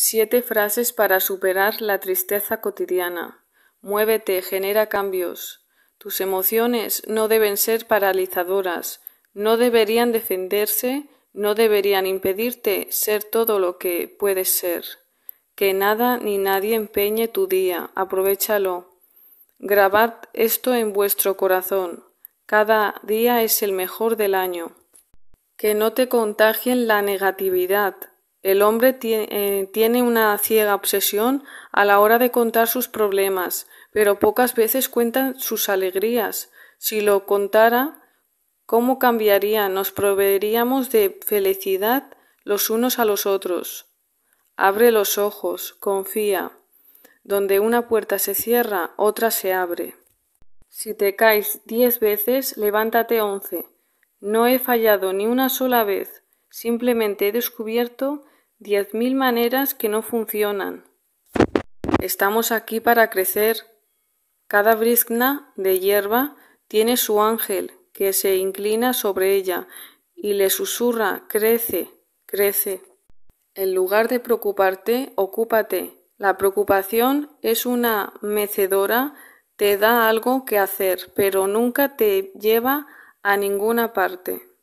Siete frases para superar la tristeza cotidiana. Muévete, genera cambios. Tus emociones no deben ser paralizadoras, no deberían defenderse, no deberían impedirte ser todo lo que puedes ser. Que nada ni nadie empeñe tu día, aprovechalo. Grabad esto en vuestro corazón. Cada día es el mejor del año. Que no te contagien la negatividad, el hombre eh, tiene una ciega obsesión a la hora de contar sus problemas, pero pocas veces cuentan sus alegrías. Si lo contara, ¿cómo cambiaría? Nos proveeríamos de felicidad los unos a los otros. Abre los ojos, confía. Donde una puerta se cierra, otra se abre. Si te caes diez veces, levántate once. No he fallado ni una sola vez. Simplemente he descubierto Diez mil maneras que no funcionan. Estamos aquí para crecer. Cada brizna de hierba tiene su ángel que se inclina sobre ella y le susurra crece, crece. En lugar de preocuparte, ocúpate. La preocupación es una mecedora, te da algo que hacer, pero nunca te lleva a ninguna parte.